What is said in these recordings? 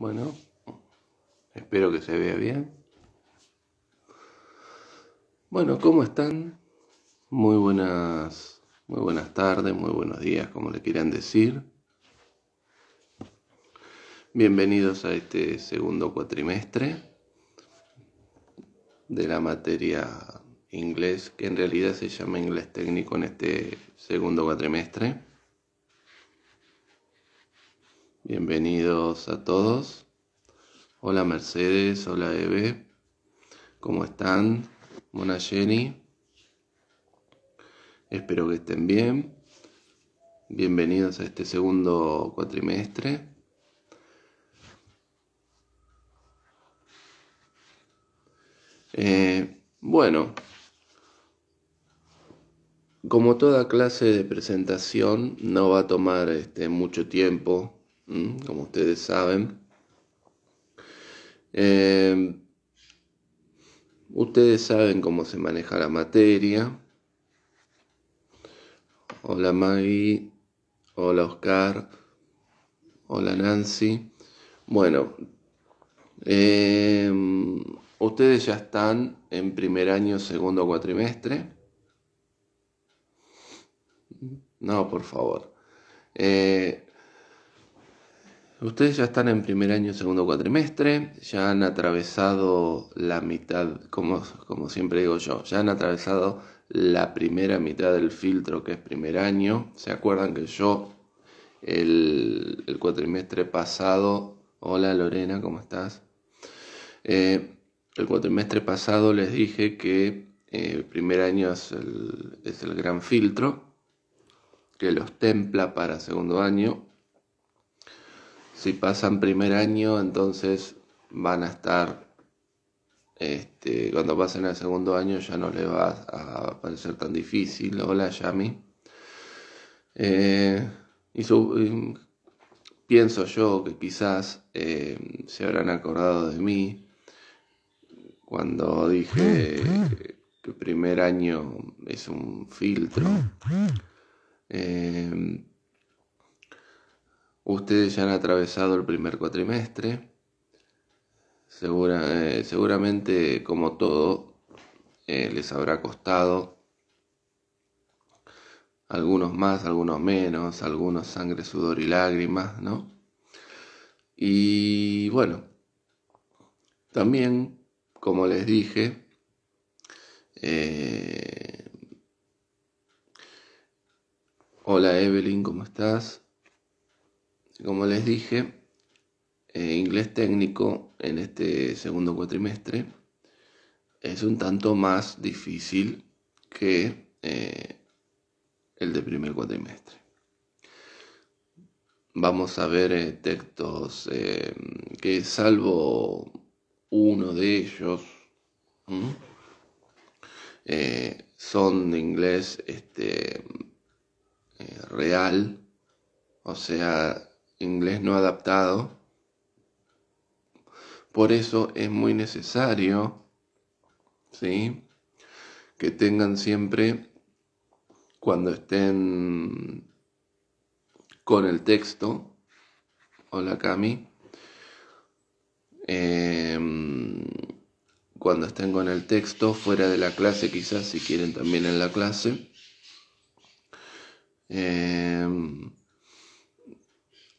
Bueno, espero que se vea bien. Bueno, ¿cómo están? Muy buenas, muy buenas tardes, muy buenos días, como le quieran decir. Bienvenidos a este segundo cuatrimestre de la materia inglés, que en realidad se llama inglés técnico en este segundo cuatrimestre. Bienvenidos a todos. Hola Mercedes, hola Eve. ¿Cómo están? Mona Jenny. Espero que estén bien. Bienvenidos a este segundo cuatrimestre. Eh, bueno, como toda clase de presentación, no va a tomar este, mucho tiempo Mm, como ustedes saben. Eh, ustedes saben cómo se maneja la materia. Hola Maggie, hola Oscar, hola Nancy. Bueno, eh, ustedes ya están en primer año, segundo cuatrimestre. No, por favor. Eh, Ustedes ya están en primer año, segundo cuatrimestre, ya han atravesado la mitad, como, como siempre digo yo, ya han atravesado la primera mitad del filtro que es primer año. ¿Se acuerdan que yo el, cuatrimestre pasado, hola Lorena, ¿cómo estás? Eh, el cuatrimestre pasado les dije que eh, primer año es el, es el gran filtro, que los templa para segundo año si pasan primer año, entonces van a estar, este, cuando pasen al segundo año ya no les va a parecer tan difícil. Hola, Yami. Eh, y, pienso yo que quizás eh, se habrán acordado de mí cuando dije que primer año es un filtro. Mm, mm. Eh, Ustedes ya han atravesado el primer cuatrimestre. Eh, seguramente, como todo, eh, les habrá costado. Algunos más, algunos menos, algunos sangre, sudor y lágrimas, ¿no? Y bueno, también, como les dije, eh, hola Evelyn, ¿cómo estás? como les dije, eh, inglés técnico en este segundo cuatrimestre es un tanto más difícil que eh, el de primer cuatrimestre. Vamos a ver eh, textos que salvo uno de ellos son de inglés este, real, o sea, inglés no adaptado. Por eso es muy necesario, Que tengan siempre, cuando estén con el texto, hola Cami, em, cuando estén con el texto, fuera de la clase quizás, si quieren también en la clase, em,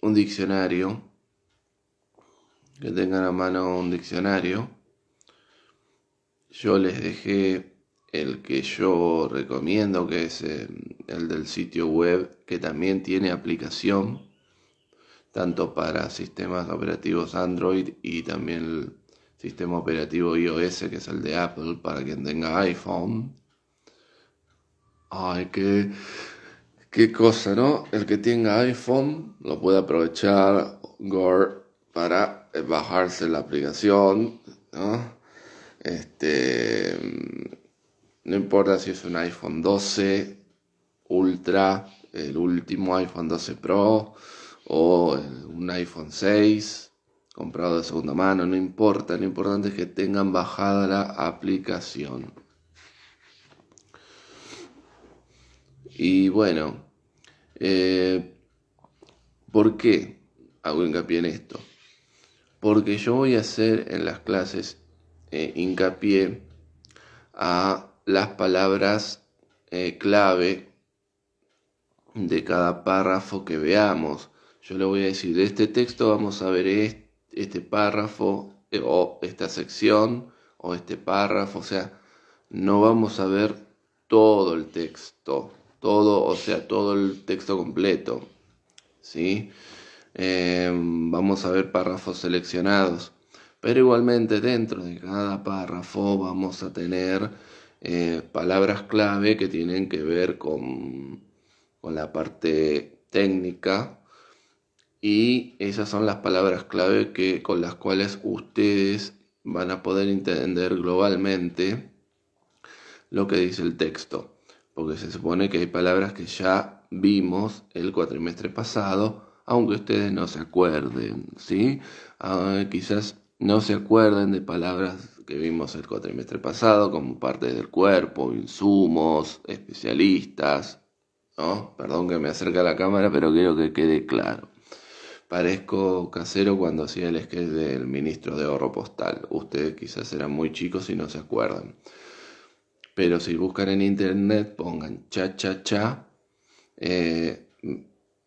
un diccionario, que tengan a mano un diccionario. Yo les dejé el que yo recomiendo, que es eh, el del sitio web, que también tiene aplicación, tanto para sistemas operativos Android y también el sistema operativo iOS, que es el de Apple, para quien tenga iPhone. Ay, que qué cosa, ¿no? El que tenga iPhone lo puede aprovechar Gore para eh, bajarse la aplicación, ¿no? Este, no importa si es un iPhone 12 Ultra, el último iPhone 12 Pro o un iPhone 6 comprado de segunda mano, no importa, lo importante es que tengan bajada la aplicación. Y bueno, eh, ¿por qué hago hincapié en esto? Porque yo voy a hacer en las clases eh, hincapié a las palabras eh, clave de cada párrafo que veamos. Yo le voy a decir, de este texto vamos a ver este, este párrafo o esta sección o este párrafo, o sea, no vamos a ver todo el texto, todo, o sea, todo el texto completo. ¿sí? Em, vamos a ver párrafos seleccionados, pero igualmente dentro de cada párrafo vamos a tener eh, palabras clave que tienen que ver con, la parte técnica y esas son las palabras clave con las cuales ustedes van a poder entender globalmente lo que dice el texto porque se supone que hay palabras que ya vimos el cuatrimestre pasado, aunque ustedes no se acuerden, ¿sí? Ah, quizás no se acuerden de palabras que vimos el cuatrimestre pasado como parte del cuerpo, insumos, especialistas, ¿no? Perdón que me acerque a la cámara, pero quiero que quede claro. Parezco casero cuando hacía el sketch del ministro de ahorro postal. Ustedes quizás eran muy chicos y no se acuerdan. Pero si buscan en internet, pongan cha cha cha, eh,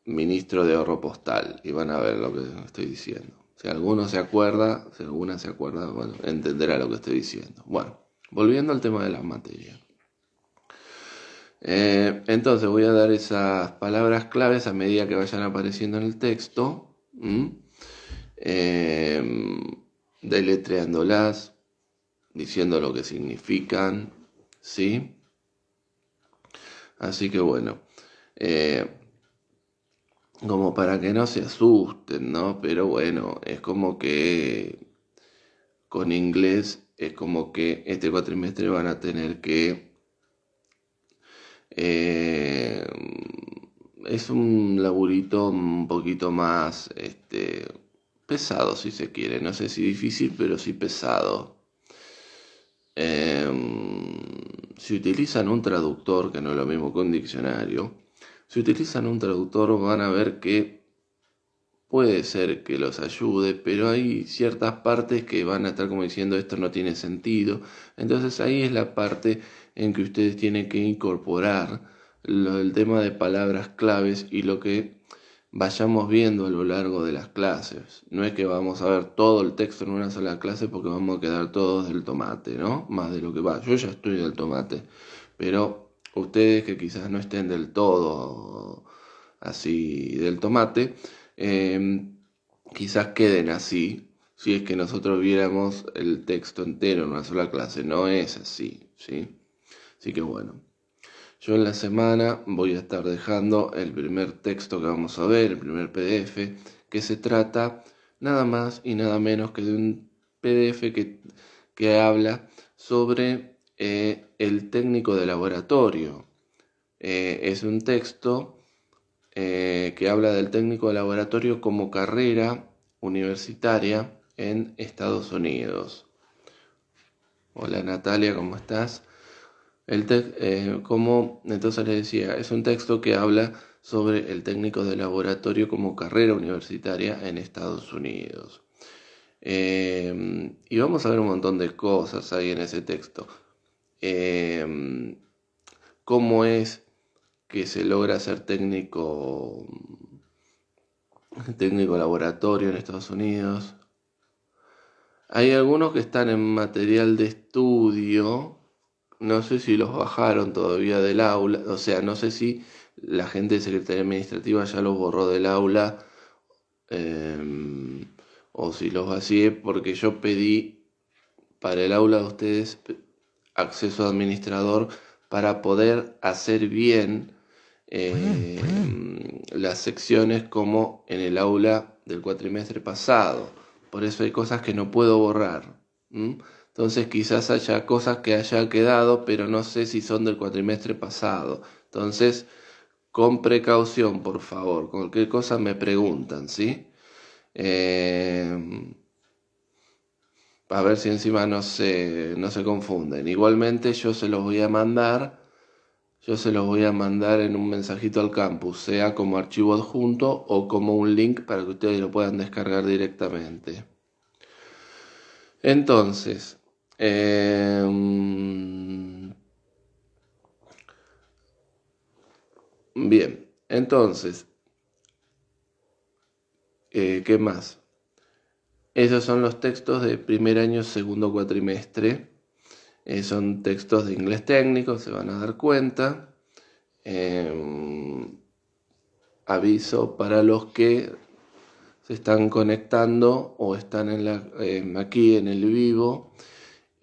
ministro de ahorro postal, y van a ver lo que estoy diciendo. Si alguno se acuerda, si alguna se acuerda, bueno, entenderá lo que estoy diciendo. Bueno, volviendo al tema de las materias. Eh, entonces voy a dar esas palabras claves a medida que vayan apareciendo en el texto, eh, deletreándolas, diciendo lo que significan, ¿sí? Así que bueno, eh, como para que no se asusten, ¿no? Pero bueno, es como que con inglés es como que este cuatrimestre van a tener que... Eh, es un laburito un poquito más este, pesado, si se quiere. No sé si difícil, pero sí pesado. Eh, si utilizan un traductor, que no es lo mismo que un diccionario, si utilizan un traductor van a ver que puede ser que los ayude, pero hay ciertas partes que van a estar como diciendo esto no tiene sentido. Entonces ahí es la parte en que ustedes tienen que incorporar el tema de palabras claves y lo que vayamos viendo a lo largo de las clases. No es que vamos a ver todo el texto en una sola clase porque vamos a quedar todos del tomate, ¿no? Más de lo que va. Yo ya estoy del tomate, pero ustedes que quizás no estén del todo así del tomate, em, quizás queden así si es que nosotros viéramos el texto entero en una sola clase. No es así, ¿sí? Así que bueno. Yo en la semana voy a estar dejando el primer texto que vamos a ver, el primer PDF, que se trata nada más y nada menos que de un PDF que, habla sobre eh, el técnico de laboratorio. Eh, es un texto eh, que habla del técnico de laboratorio como carrera universitaria en Estados Unidos. Hola Natalia, ¿cómo estás? El eh, como entonces les decía, es un texto que habla sobre el técnico de laboratorio como carrera universitaria en Estados Unidos. Em, y vamos a ver un montón de cosas ahí en ese texto. Em, ¿Cómo es que se logra ser técnico, técnico laboratorio en Estados Unidos? Hay algunos que están en material de estudio no sé si los bajaron todavía del aula, o sea, no sé si la gente de Secretaría Administrativa ya los borró del aula em, o si los vacié, porque yo pedí para el aula de ustedes acceso administrador para poder hacer bien eh, las secciones como en el aula del cuatrimestre pasado. Por eso hay cosas que no puedo borrar. Entonces quizás haya cosas que haya quedado, pero no sé si son del cuatrimestre pasado. Entonces, con precaución, por favor. Cualquier cosa me preguntan, ¿sí? Eh, a ver si encima no se, no se confunden. Igualmente yo se los voy a mandar. Yo se los voy a mandar en un mensajito al campus, sea como archivo adjunto o como un link para que ustedes lo puedan descargar directamente. Entonces, Em, bien, entonces, eh, ¿qué más? Esos son los textos de primer año, segundo cuatrimestre. Eh, son textos de inglés técnico, se van a dar cuenta. Em, aviso para los que se están conectando o están en em, aquí en el vivo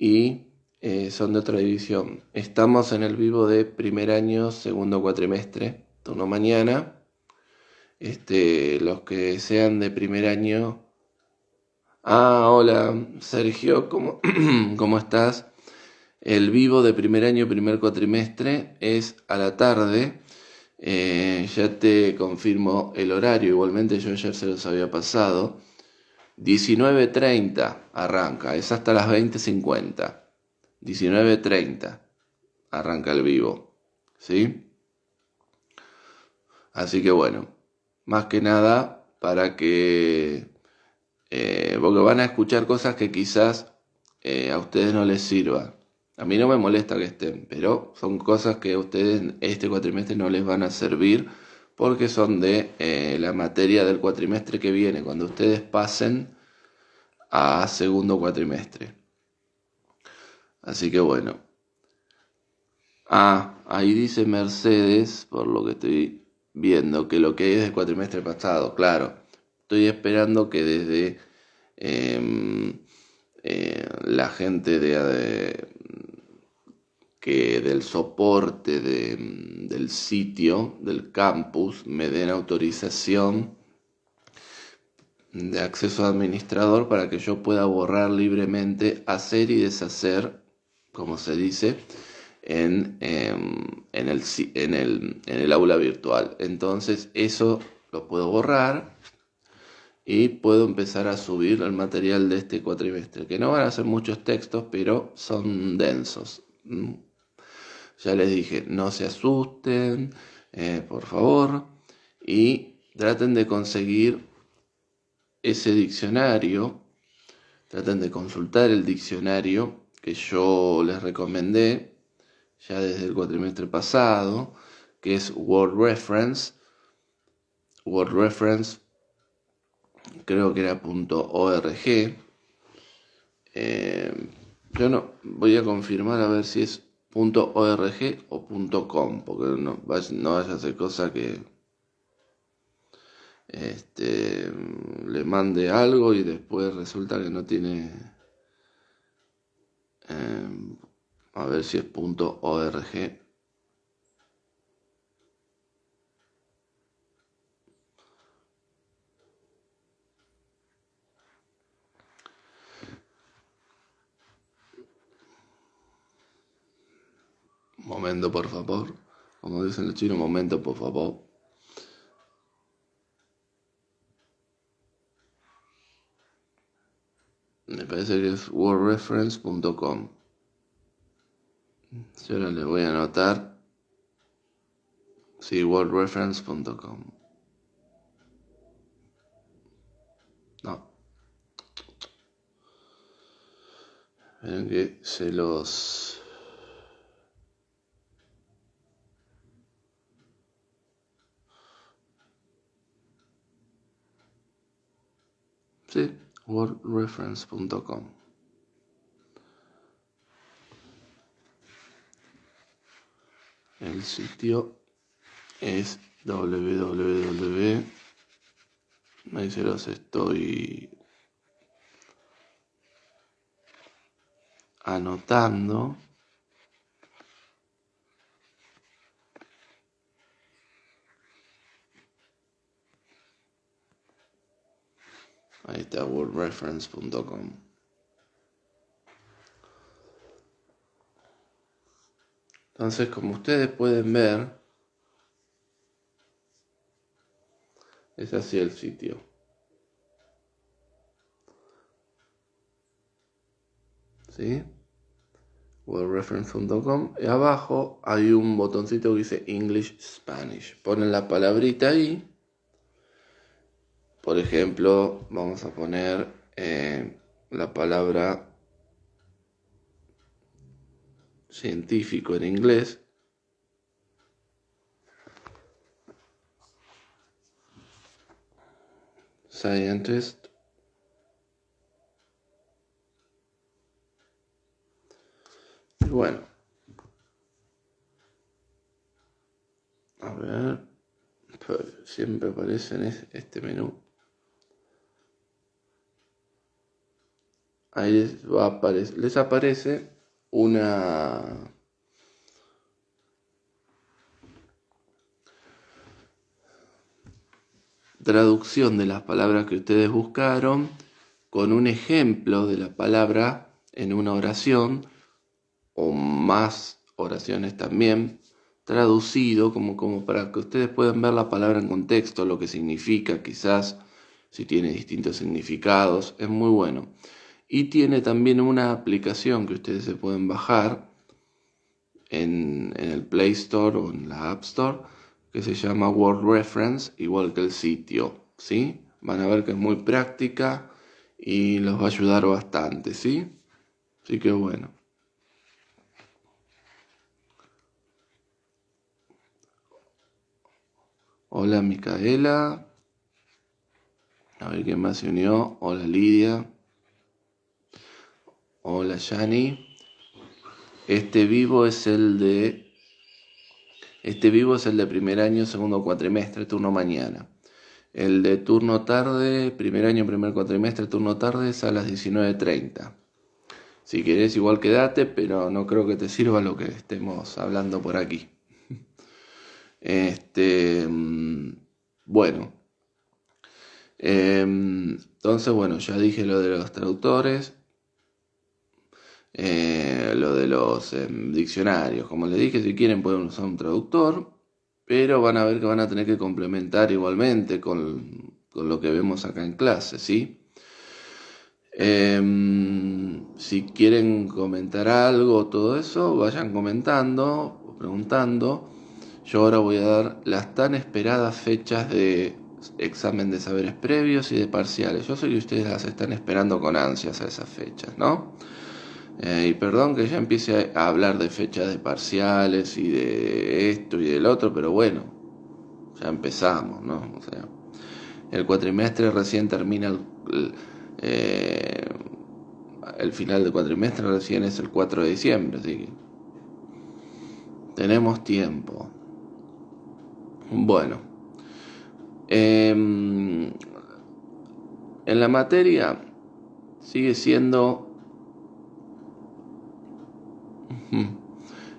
y eh, son de otra división. Estamos en el vivo de primer año, segundo cuatrimestre, turno mañana. Este, los que sean de primer año. Ah, hola, Sergio, ¿cómo, ¿cómo estás? El vivo de primer año, primer cuatrimestre es a la tarde. Eh, ya te confirmo el horario, igualmente yo ayer se los había pasado. 19.30 arranca, es hasta las 20.50. 19.30 arranca el vivo. ¿Sí? Así que bueno, más que nada para que... Eh, porque van a escuchar cosas que quizás eh, a ustedes no les sirva, A mí no me molesta que estén, pero son cosas que a ustedes este cuatrimestre no les van a servir porque son de eh, la materia del cuatrimestre que viene, cuando ustedes pasen a segundo cuatrimestre. Así que bueno. Ah, ahí dice Mercedes, por lo que estoy viendo, que lo que hay es del cuatrimestre pasado, claro. Estoy esperando que desde em, eh, la gente de, de que del soporte del sitio, del campus, me den autorización de acceso administrador para que yo pueda borrar libremente, hacer y deshacer, como se dice, en, em, el, en, el, en el aula virtual. Entonces eso lo puedo borrar y puedo empezar a subir el material de este cuatrimestre, que no van a ser muchos textos, pero son densos. Ya les dije, no se asusten, eh, por favor, y traten de conseguir ese diccionario, traten de consultar el diccionario que yo les recomendé ya desde el cuatrimestre pasado, que es Word Reference. Word Reference creo que era .org. Eh, yo no voy a confirmar a ver si es .org o .com, porque no, no a hacer cosa que este, le mande algo y después resulta que no tiene... Em, a ver si es .org Momento, por favor. Como dicen los chinos, momento, por favor. Me parece que es worldreference.com. Yo ahora le voy a anotar. Sí, worldreference.com. No. Miren que se los... Sí, El sitio es www. Me los estoy anotando. Ahí está wordreference.com Entonces, como ustedes pueden ver, es así el sitio. ¿Sí? worldreference.com y abajo hay un botoncito que dice English Spanish. Ponen la palabrita ahí por ejemplo, vamos a poner eh, la palabra científico en inglés. Scientist. Y bueno. A ver. Siempre aparece en este menú. ahí les, va les aparece una... traducción de las palabras que ustedes buscaron con un ejemplo de la palabra en una oración o más oraciones también traducido como, como para que ustedes puedan ver la palabra en contexto, lo que significa quizás, si tiene distintos significados, es muy bueno. Y tiene también una aplicación que ustedes se pueden bajar en, el Play Store o en la App Store que se llama Word Reference, igual que el sitio. ¿sí? Van a ver que es muy práctica y los va a ayudar bastante. ¿sí? Así que bueno. Hola Micaela. A ver quién más se unió. Hola Lidia. Hola Yani. Este vivo es el de. Este vivo es el de primer año, segundo cuatrimestre, turno mañana. El de turno tarde, primer año, primer cuatrimestre, turno tarde es a las 19.30. Si querés, igual quédate, pero no creo que te sirva lo que estemos hablando por aquí. Este. Mm, bueno. Em, entonces, bueno, ya dije lo de los traductores. Eh, lo de los em, diccionarios. Como les dije, si quieren pueden usar un traductor, pero van a ver que van a tener que complementar igualmente con, con lo que vemos acá en clase, ¿sí? Em, si quieren comentar algo, todo eso, vayan comentando o preguntando. Yo ahora voy a dar las tan esperadas fechas de examen de saberes previos y de parciales. Yo sé que ustedes las están esperando con ansias a esas fechas, ¿no? Eh, y perdón que ya empiece a hablar de fechas de parciales y de esto y del otro, pero bueno, ya empezamos, ¿no? O sea, el cuatrimestre recién termina el, eh, final del cuatrimestre recién es el 4 de diciembre, así que tenemos tiempo. Bueno, em, en la materia sigue siendo Mm.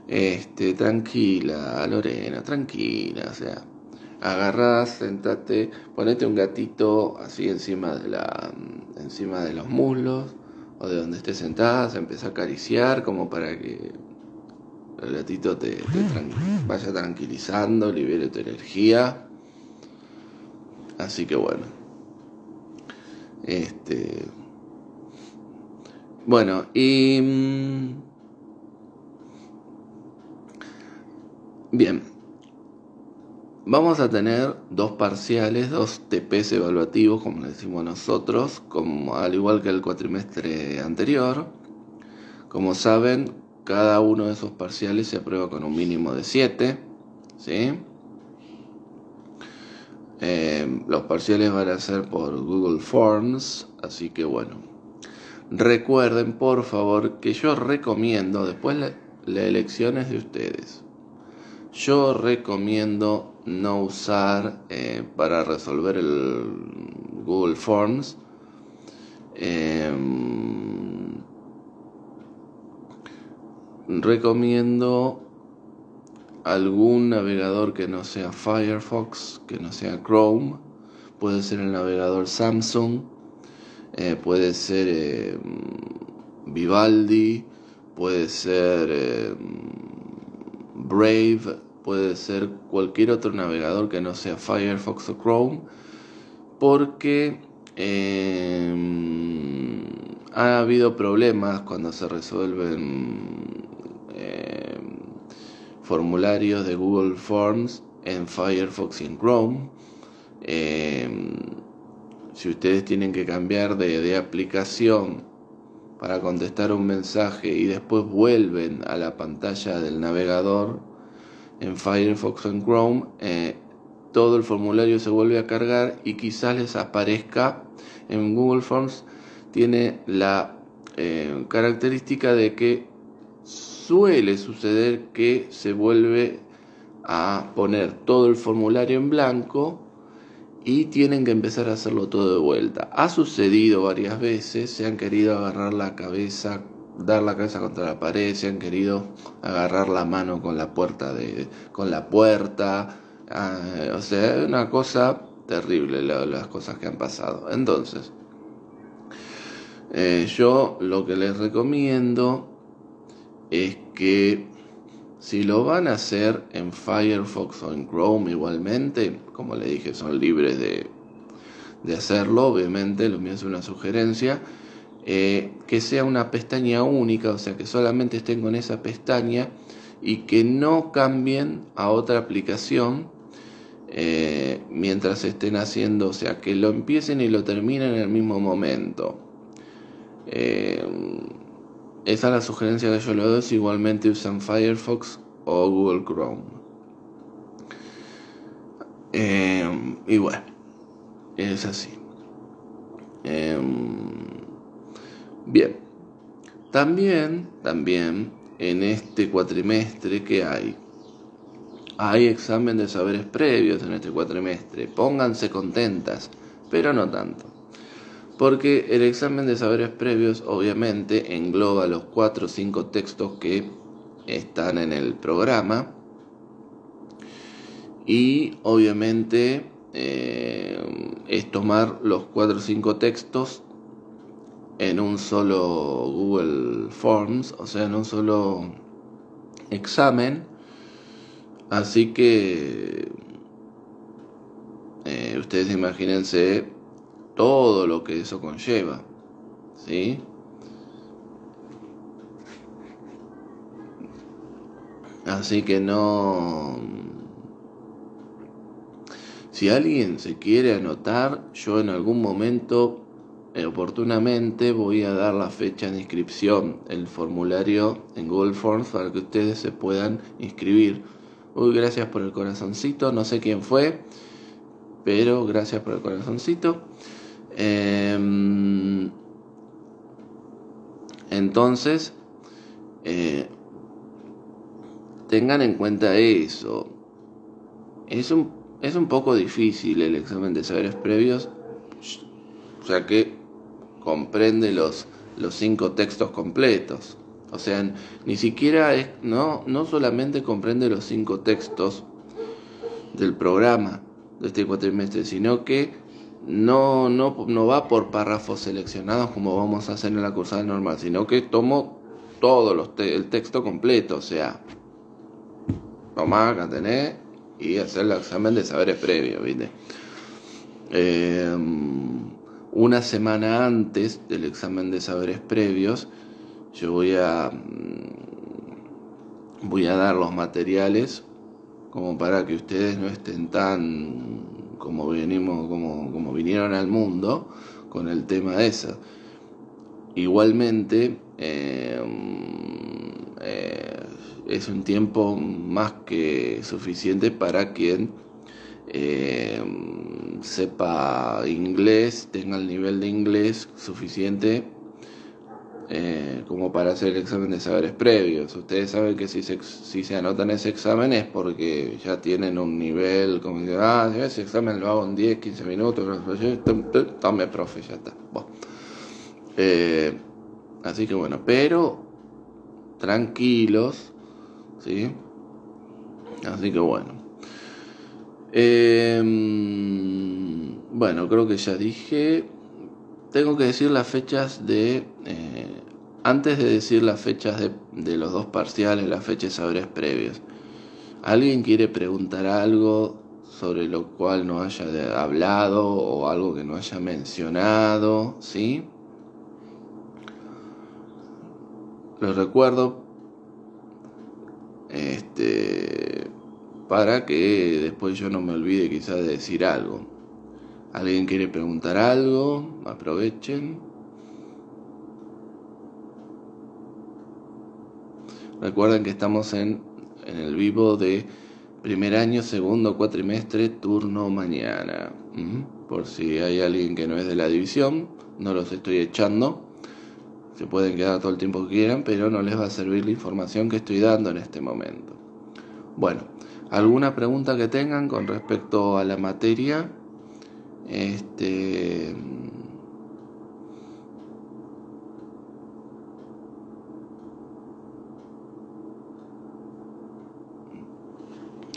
Este, tranquila, Lorena, tranquila, o sea, agarras sentate, ponete un gatito así encima de la encima de los muslos o de donde estés sentada, se empieza a acariciar como para que el gatito te, mm, mm. vaya tranquilizando, libere tu energía. Así que bueno. Este bueno, y Bien. Vamos a tener dos parciales, dos TPs evaluativos, como decimos nosotros, como, al igual que el cuatrimestre anterior. Como saben, cada uno de esos parciales se aprueba con un mínimo de 7. Eh, los parciales van a ser por Google Forms, así que bueno. Recuerden, por favor, que yo recomiendo después las elecciones de ustedes. Yo recomiendo no usar eh, para resolver el Google Forms. Em, recomiendo algún navegador que no sea Firefox, que no sea Chrome. Puede ser el navegador Samsung, eh, puede ser em, Vivaldi, puede ser... Em, Brave, puede ser cualquier otro navegador que no sea Firefox o Chrome, porque em, ha habido problemas cuando se resuelven em, formularios de Google Forms en Firefox y en Chrome. Em, si ustedes tienen que cambiar de aplicación, para contestar un mensaje y después vuelven a la pantalla del navegador en Firefox en Chrome, eh, todo el formulario se vuelve a cargar y quizás les aparezca en Google Forms tiene la eh, característica de que suele suceder que se vuelve a poner todo el formulario en blanco y tienen que empezar a hacerlo todo de vuelta. Ha sucedido varias veces, se han querido agarrar la cabeza, dar la cabeza contra la pared, se han querido agarrar la mano con la puerta de, con la puerta, ah, o sea, es una cosa terrible las cosas que han pasado. Entonces, eh, yo lo que les recomiendo es que si lo van a hacer en Firefox o en Chrome igualmente, como le dije, son libres de, hacerlo, obviamente, lo mío es una sugerencia, eh, que sea una pestaña única, o sea, que solamente estén con esa pestaña y que no cambien a otra aplicación eh, mientras estén haciendo, o sea, que lo empiecen y lo terminen en el mismo momento. Eh, esa es la sugerencia que yo le doy si igualmente usan Firefox o Google Chrome. Em, y bueno, es así. Em, bien. También, también, en este cuatrimestre que hay, hay examen de saberes previos en este cuatrimestre. Pónganse contentas, pero no tanto porque el examen de saberes previos obviamente engloba los 4 o 5 textos que están en el programa y obviamente eh, es tomar los 4 o 5 textos en un solo Google Forms, o sea, en un solo examen. Así que eh, ustedes imagínense todo lo que eso conlleva. ¿Sí? Así que no... Mm, si alguien se quiere anotar, yo en algún momento eh, oportunamente voy a dar la fecha de inscripción, el formulario en Google Forms para que ustedes se puedan inscribir. Uy, gracias por el corazoncito, no sé quién fue, pero gracias por el corazoncito. Em, entonces, eh, tengan en cuenta eso. Es un, poco difícil el examen de saberes previos, o sea que comprende los, los cinco textos completos. O sea, ni siquiera es, no, no solamente comprende los cinco textos del programa de este cuatrimestre, sino que no, no, no va por párrafos seleccionados como vamos a hacer en la cursada normal, sino que tomo todo los el texto completo, o sea, tomar, tenéis y hacer el examen de saberes previos, ¿viste? Em, una semana antes del examen de saberes previos, yo voy a, mm, voy a dar los materiales como para que ustedes no estén tan como, venimos, como, vinieron al mundo con el tema eso. Igualmente, eh, mm, eh, es un tiempo más que suficiente para quien eh, sepa inglés, tenga el nivel de inglés suficiente eh, como para hacer el examen de saberes previos. Ustedes saben que si se, si se anotan ese examen es porque ya tienen un nivel, como que, ah, ese examen lo hago en 10, 15 minutos, tome profe, ya está. Eh, así que bueno, pero tranquilos, ¿sí? Así que bueno. Em, bueno, creo que ya dije. Tengo que decir las fechas de eh, antes de decir las fechas de, los dos parciales, las fechas saberes previos, ¿alguien quiere preguntar algo sobre lo cual no haya hablado o algo que no haya mencionado? ¿Sí? Lo recuerdo este, para que después yo no me olvide quizás de decir algo. ¿Alguien quiere preguntar algo? Aprovechen. Recuerden que estamos en, el vivo de primer año, segundo cuatrimestre, turno mañana. Por si hay alguien que no es de la división, no los estoy echando. Se pueden quedar todo el tiempo que quieran, pero no les va a servir la información que estoy dando en este momento. Bueno, alguna pregunta que tengan con respecto a la materia. Este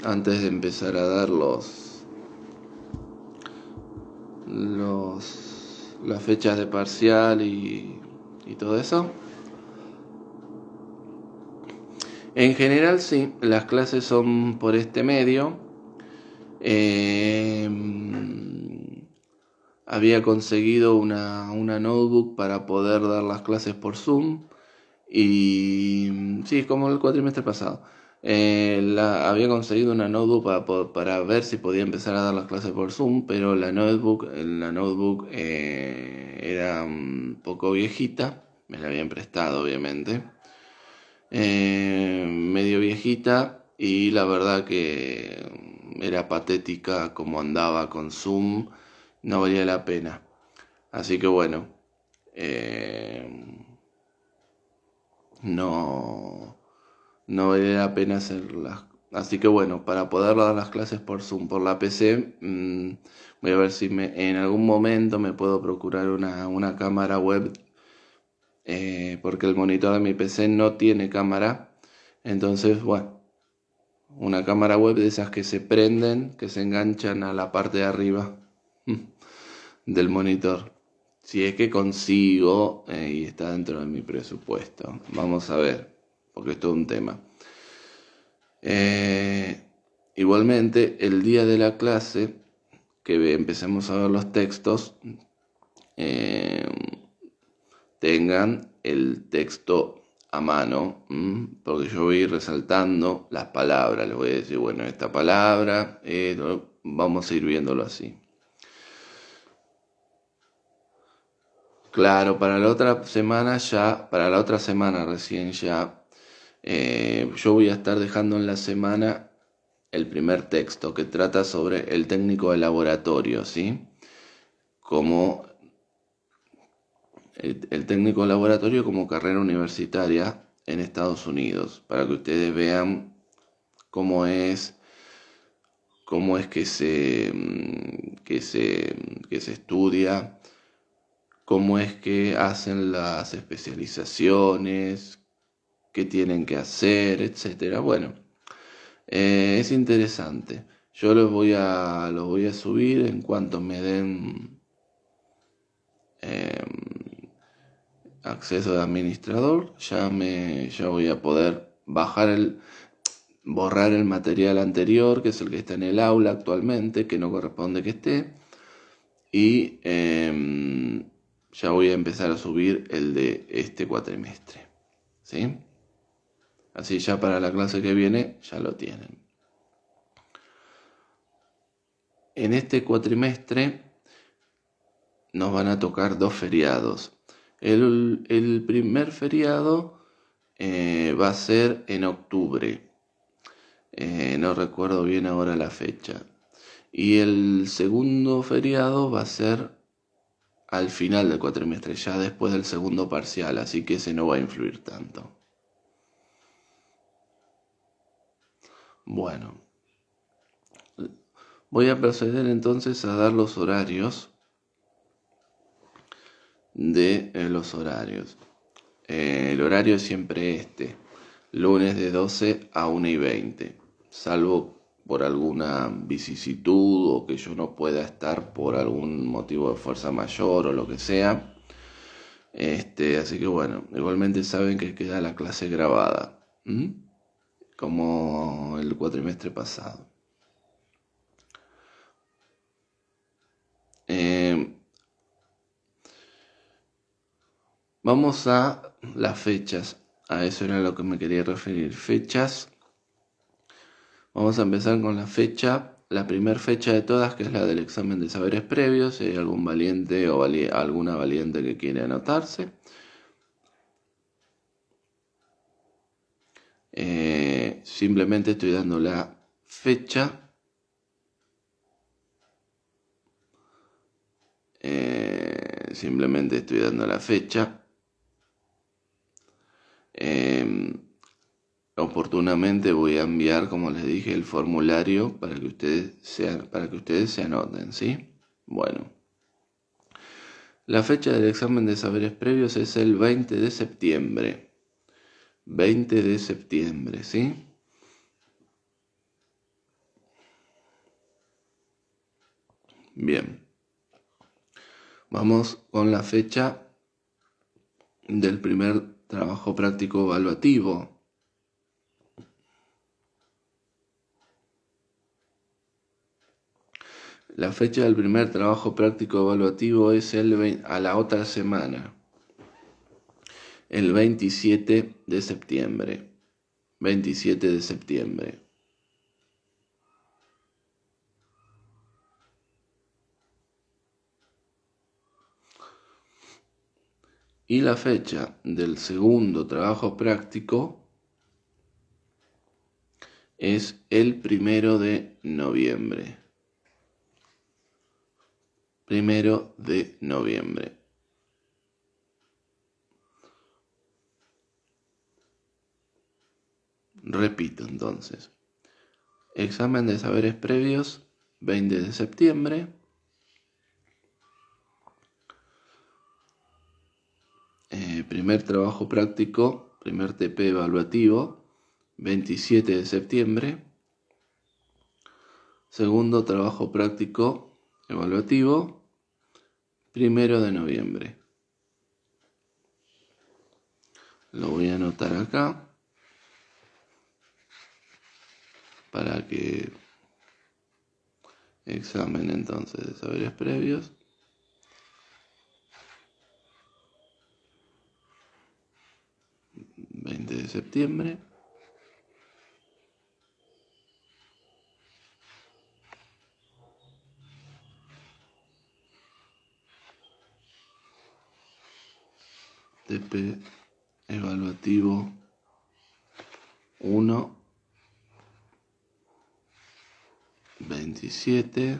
antes de empezar a dar los, las fechas de parcial y, y todo eso. En general sí, las clases son por este medio. Em, había conseguido una, notebook para poder dar las clases por Zoom. Y sí, como el cuatrimestre pasado. Eh, había conseguido una notebook para, ver si podía empezar a dar las clases por Zoom, pero la notebook, eh, la notebook eh, era un poco viejita, me la habían prestado obviamente, medio viejita y la verdad que era patética como andaba con Zoom, no valía la pena. Así que bueno, no no vale la pena hacerlas. Así que bueno, para poder dar las clases por Zoom, por la PC, mm, voy a ver si me, en algún momento me puedo procurar una, una cámara web, eh, porque el monitor de mi PC no tiene cámara. Entonces, bueno, una cámara web de esas que se prenden, que se enganchan a la parte de arriba mm, del monitor. Si es que consigo eh, y está dentro de mi presupuesto. Vamos a ver porque es un tema. Eh, igualmente, el día de la clase, que empecemos a ver los textos, eh, tengan el texto a mano, porque yo voy a ir resaltando las palabras, les voy a decir, bueno, esta palabra, vamos a ir viéndolo así. Claro, para la otra semana ya, para la otra semana recién ya eh, yo voy a estar dejando en la semana el primer texto que trata sobre el técnico de laboratorio, ¿sí? Como el, técnico de laboratorio como carrera universitaria en Estados Unidos, para que ustedes vean cómo es cómo es que se, mm, que se, mm, que se estudia, cómo es que hacen las especializaciones, qué tienen que hacer, etcétera. Bueno, eh, es interesante. Yo los voy a los voy a subir en cuanto me den em, acceso de administrador. Ya me ya voy a poder bajar el borrar el material anterior, que es el que está en el aula actualmente, que no corresponde que esté. Y em, ya voy a empezar a subir el de este cuatrimestre. ¿Sí? Así ya para la clase que viene ya lo tienen. En este cuatrimestre nos van a tocar dos feriados. El, primer feriado eh, va a ser en octubre. Eh, no recuerdo bien ahora la fecha. Y el segundo feriado va a ser al final del cuatrimestre, ya después del segundo parcial, así que ese no va a influir tanto. Bueno, voy a proceder entonces a dar los horarios de eh, los horarios. Eh, el horario es siempre este, lunes de 12 a 1 y 20, salvo por alguna vicisitud o que yo no pueda estar por algún motivo de fuerza mayor o lo que sea. Este, así que bueno, igualmente saben que queda la clase grabada. ¿Mm? como el cuatrimestre pasado. Eh, vamos a las fechas. A eso era lo que me quería referir. Fechas. Vamos a empezar con la fecha. La primera fecha de todas, que es la del examen de saberes previos, si hay algún valiente o alguna valiente que quiere anotarse. Eh, simplemente estoy dando la fecha eh, simplemente estoy dando la fecha em, oportunamente voy a enviar como les dije el formulario para que ustedes sean para que ustedes se anoten sí bueno la fecha del examen de saberes previos es el 20 de septiembre 20 de septiembre, ¿sí? Bien. Vamos con la fecha del primer trabajo práctico evaluativo. La fecha del primer trabajo práctico evaluativo es el a la otra semana el 27 de septiembre. 27 de septiembre. Y la fecha del segundo trabajo práctico es el primero de noviembre. Primero de noviembre. Repito entonces. Examen de saberes previos 20 de septiembre. Eh, primer trabajo práctico, primer TP evaluativo 27 de septiembre. Segundo trabajo práctico evaluativo primero de noviembre. Lo voy a anotar acá. para que examen entonces de saberes previos. ...20 de septiembre... TP evaluativo 1 27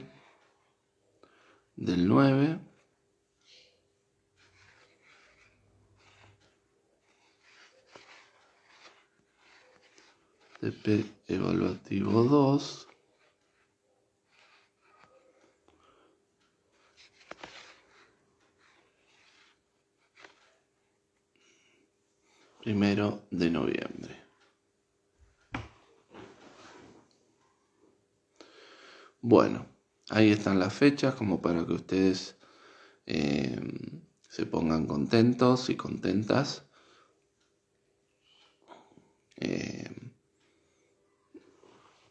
del 9 TP evaluativo 2 primero de noviembre. Bueno, ahí están las fechas como para que ustedes eh, se pongan contentos y contentas. Eh,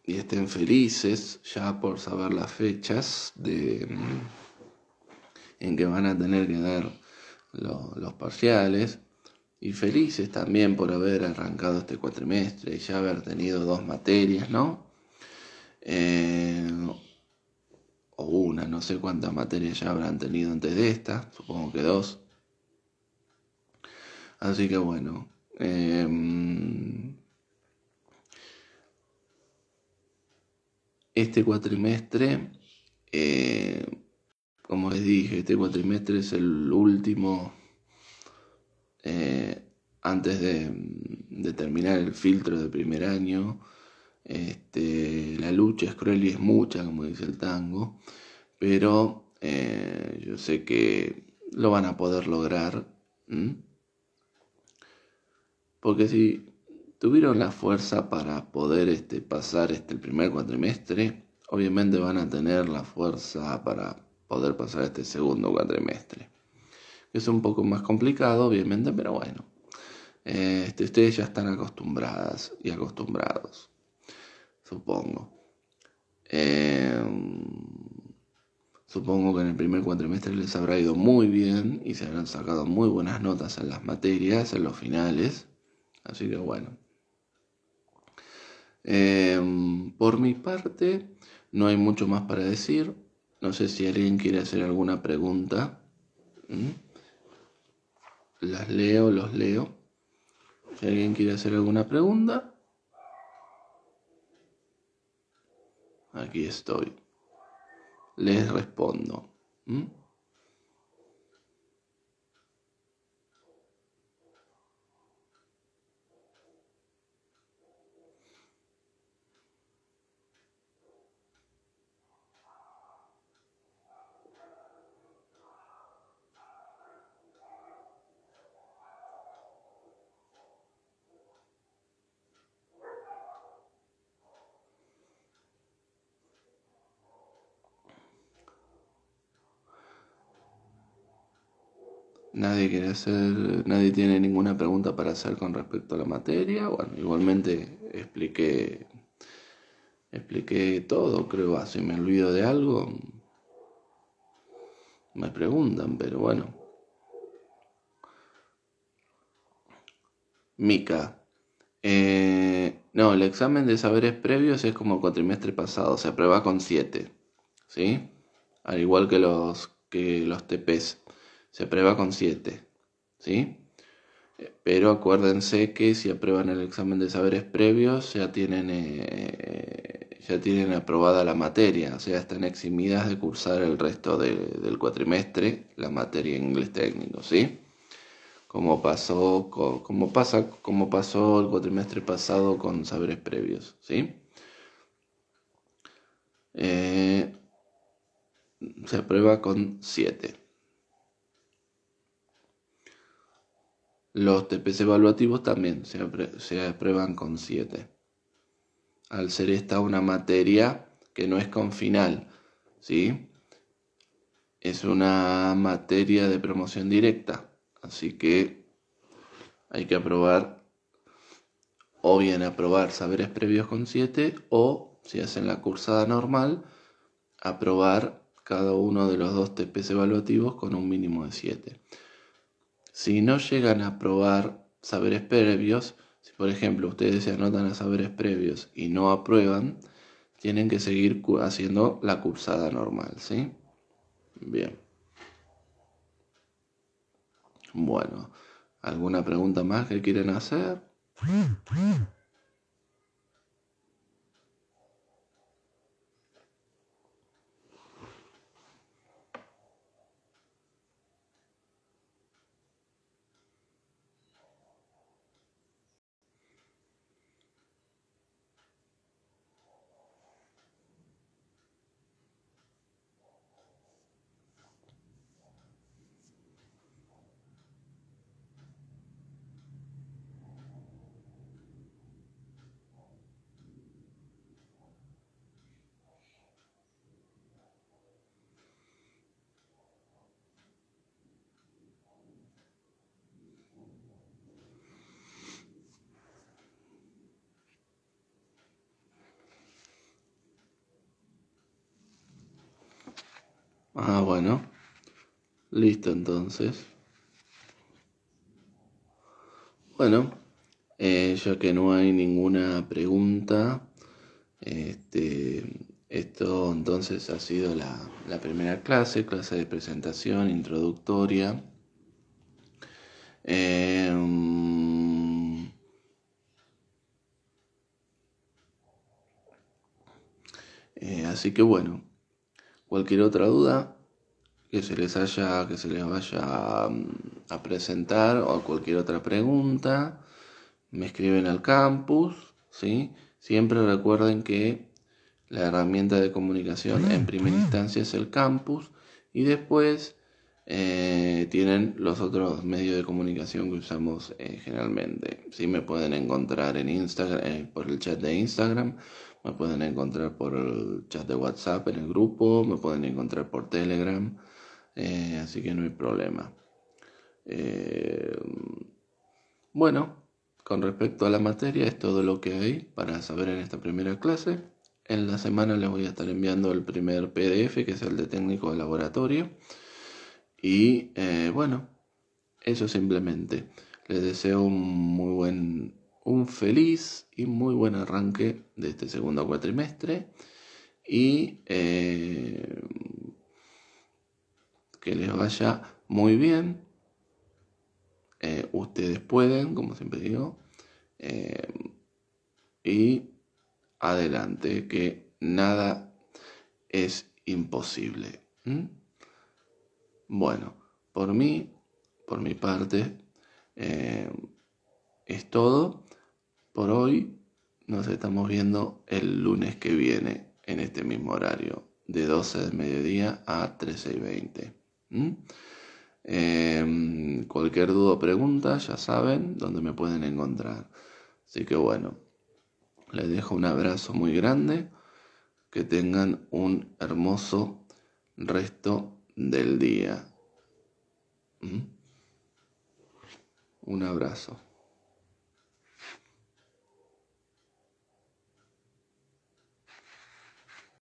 y estén felices ya por saber las fechas de mm, en que van a tener que dar los parciales y felices también por haber arrancado este cuatrimestre y ya haber tenido dos materias, ¿no? Eh, o una, no sé cuántas materias ya habrán tenido antes de esta, supongo que dos. Así que bueno. Em, este cuatrimestre, eh, como les dije, este cuatrimestre es el último eh, antes de, de terminar el filtro de primer año este, la lucha es cruel y es mucha, como dice el tango, pero eh, yo sé que lo van a poder lograr. Porque si tuvieron la fuerza para poder este, pasar este, el primer cuatrimestre, obviamente van a tener la fuerza para poder pasar este segundo cuatrimestre. Es un poco más complicado, obviamente, pero bueno. Este, ustedes ya están acostumbradas y acostumbrados supongo. Em, supongo que en el primer cuatrimestre les habrá ido muy bien y se habrán sacado muy buenas notas en las materias, en los finales. Así que bueno. Em, por mi parte, no hay mucho más para decir. No sé si alguien quiere hacer alguna pregunta. ¿Mm? Las leo, los leo. Si alguien quiere hacer alguna pregunta. aquí estoy. Les respondo. ¿Mm? nadie hacer, nadie tiene ninguna pregunta para hacer con respecto a la materia, bueno, igualmente expliqué, expliqué todo, creo, así ah, me olvido de algo, me preguntan, pero bueno. Mica. Eh, no, el examen de saberes previos es como cuatrimestre pasado, se aprueba con 7, ¿sí? Al igual que los, que los TPs se aprueba con 7, ¿sí? Pero acuérdense que si aprueban el examen de saberes previos, ya tienen, eh, ya tienen aprobada la materia, o sea, están eximidas de cursar el resto del cuatrimestre la materia en inglés técnico, ¿sí? Como pasó, como, pasa, como pasó el cuatrimestre pasado con saberes previos, ¿sí? Eh, se aprueba con 7. Los TPs evaluativos también se, aprueban con 7. Al ser esta una materia que no es con final, ¿sí? Es una materia de promoción directa, así que hay que aprobar o bien aprobar saberes previos con 7 o si hacen la cursada normal, aprobar cada uno de los dos TPs evaluativos con un mínimo de 7. Si no llegan a aprobar saberes previos, si por ejemplo ustedes se anotan a saberes previos y no aprueban, tienen que seguir haciendo la cursada normal, ¿sí? Bien. Bueno, ¿alguna pregunta más que quieren hacer? Ah, bueno. Listo entonces. Bueno, eh, ya que no hay ninguna pregunta, este, esto entonces ha sido la, primera clase, clase de presentación introductoria. Em, eh, así que bueno cualquier otra duda que se les haya, que se les vaya mm, a, presentar o a cualquier otra pregunta, me escriben al campus, ¿sí? Siempre recuerden que la herramienta de comunicación ah, en primera instancia es el campus y después eh, tienen los otros medios de comunicación que usamos eh, generalmente. Si ¿Sí? me pueden encontrar en Instagram, eh, por el chat de Instagram, me pueden encontrar por el chat de WhatsApp en el grupo, me pueden encontrar por Telegram, eh, así que no hay problema. Eh, bueno, con respecto a la materia es todo lo que hay para saber en esta primera clase. En la semana les voy a estar enviando el primer PDF, que es el de técnico de laboratorio. Y eh, bueno, eso simplemente. Les deseo un muy buen un feliz y muy buen arranque de este segundo cuatrimestre y eh, que les vaya muy bien. Eh, ustedes pueden, como siempre digo, eh, y adelante, que nada es imposible. Bueno, por mí, por mi parte, es todo por hoy. Nos estamos viendo el lunes que viene en este mismo horario, de 12 de mediodía a 13 y 20. ¿Mm? Em, cualquier duda o pregunta, ya saben dónde me pueden encontrar. Así que bueno, les dejo un abrazo muy grande. Que tengan un hermoso resto del día. ¿Mm? Un abrazo.